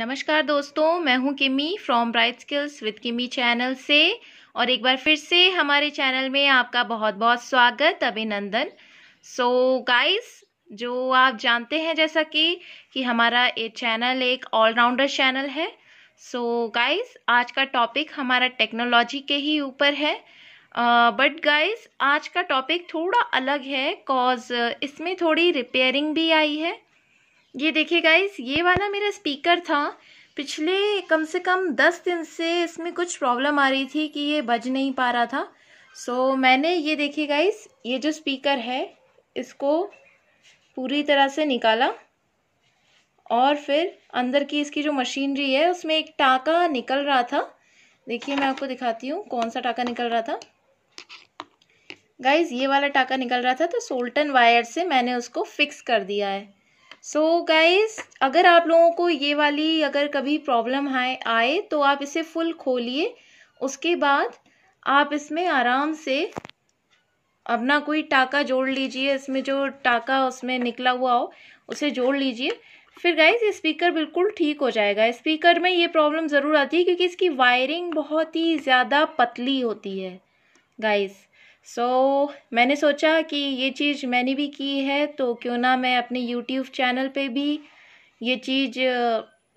नमस्कार दोस्तों मैं हूं Kimi from Bright Skills with Kimi channel से और एक बार फिर से हमारे चैनल में आपका बहुत बहुत स्वागत अभिनंदन सो गाइस जो आप जानते हैं जैसा कि कि हमारा ये चैनल एक ऑलराउंडर चैनल है सो so, गाइस आज का टॉपिक हमारा टेक्नोलॉजी के ही ऊपर है बट uh, गाइस आज का टॉपिक थोड़ा अलग है कॉज इसमें थोड़ी रिपेयरिंग भी आई है ये देखिए गाइस ये वाला मेरा स्पीकर था पिछले कम से कम दस दिन से इसमें कुछ प्रॉब्लम आ रही थी कि ये बज नहीं पा रहा था सो so, मैंने ये देखिए गाइस ये जो स्पीकर है इसको पूरी तरह से निकाला और फिर अंदर की इसकी जो मशीनरी है उसमें एक टाका निकल रहा था देखिए मैं आपको दिखाती हूँ कौन सा टाका निकल रहा था गाइज ये वाला टाका निकल रहा था तो सोल्टन वायर से मैंने उसको फिक्स कर दिया है सो so गाइस अगर आप लोगों को ये वाली अगर कभी प्रॉब्लम आए आए तो आप इसे फुल खोलिए उसके बाद आप इसमें आराम से अपना कोई टाका जोड़ लीजिए इसमें जो टाका उसमें निकला हुआ हो उसे जोड़ लीजिए फिर गाइज ये स्पीकर बिल्कुल ठीक हो जाएगा स्पीकर में ये प्रॉब्लम ज़रूर आती है क्योंकि इसकी वायरिंग बहुत ही ज़्यादा पतली होती है गाइज़ सो so, मैंने सोचा कि ये चीज़ मैंने भी की है तो क्यों ना मैं अपने यूट्यूब चैनल पे भी ये चीज़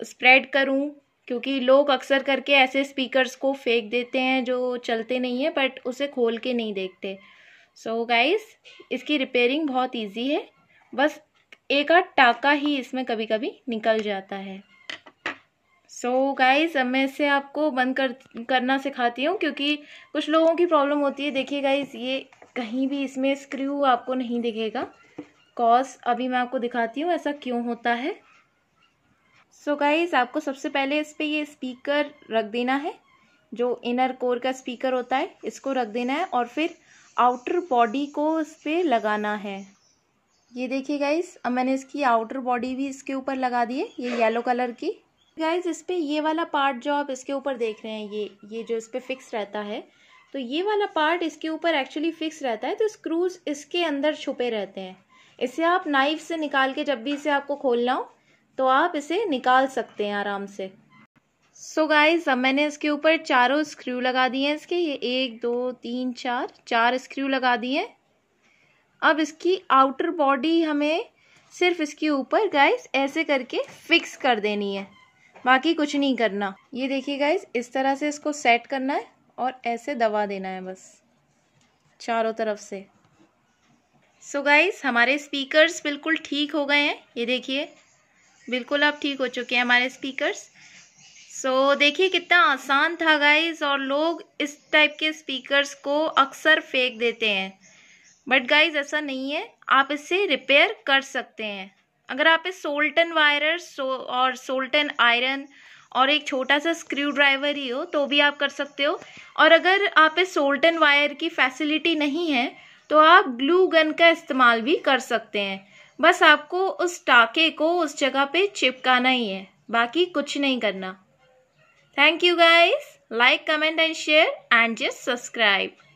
स्प्रेड करूं क्योंकि लोग अक्सर करके ऐसे स्पीकर्स को फेंक देते हैं जो चलते नहीं हैं बट उसे खोल के नहीं देखते सो so, गाइस इसकी रिपेयरिंग बहुत इजी है बस एक आध टाका ही इसमें कभी कभी निकल जाता है सो so गाइज़ अब मैं इसे आपको बंद कर करना सिखाती हूँ क्योंकि कुछ लोगों की प्रॉब्लम होती है देखिए गाइज़ ये कहीं भी इसमें स्क्रू आपको नहीं दिखेगा कॉज अभी मैं आपको दिखाती हूँ ऐसा क्यों होता है सो so गाइज़ आपको सबसे पहले इस पर ये स्पीकर रख देना है जो इनर कोर का स्पीकर होता है इसको रख देना है और फिर आउटर बॉडी को इस पर लगाना है ये देखिए गाइज़ अब मैंने इसकी आउटर बॉडी भी इसके ऊपर लगा दी है ये येलो कलर की गाइज इस पर ये वाला पार्ट जो आप इसके ऊपर देख रहे हैं ये ये जो इस पर फिक्स रहता है तो ये वाला पार्ट इसके ऊपर एक्चुअली फिक्स रहता है तो स्क्रूज इसके अंदर छुपे रहते हैं इसे आप नाइफ से निकाल के जब भी इसे आपको खोलना हो तो आप इसे निकाल सकते हैं आराम से सो so गाइज अब मैंने इसके ऊपर चारों स्क्रू लगा दिए हैं इसके ये एक दो तीन चार चार स्क्रू लगा दिए अब इसकी आउटर बॉडी हमें सिर्फ इसके ऊपर गाइज ऐसे करके फिक्स कर देनी है बाकी कुछ नहीं करना ये देखिए गाइज इस तरह से इसको सेट करना है और ऐसे दबा देना है बस चारों तरफ से सो so गाइज हमारे स्पीकर्स बिल्कुल ठीक हो गए हैं ये देखिए बिल्कुल अब ठीक हो चुके हैं हमारे स्पीकर्स सो so, देखिए कितना आसान था गाइज और लोग इस टाइप के स्पीकर्स को अक्सर फेंक देते हैं बट गाइज ऐसा नहीं है आप इसे रिपेयर कर सकते हैं अगर आप पे सोल्टन वायर सो और सोल्टन आयरन और एक छोटा सा स्क्रू ड्राइवर ही हो तो भी आप कर सकते हो और अगर आप पे सोल्टन वायर की फैसिलिटी नहीं है तो आप ग्लू गन का इस्तेमाल भी कर सकते हैं बस आपको उस टाके को उस जगह पे चिपकाना ही है बाकी कुछ नहीं करना thank you guys like comment and share and just subscribe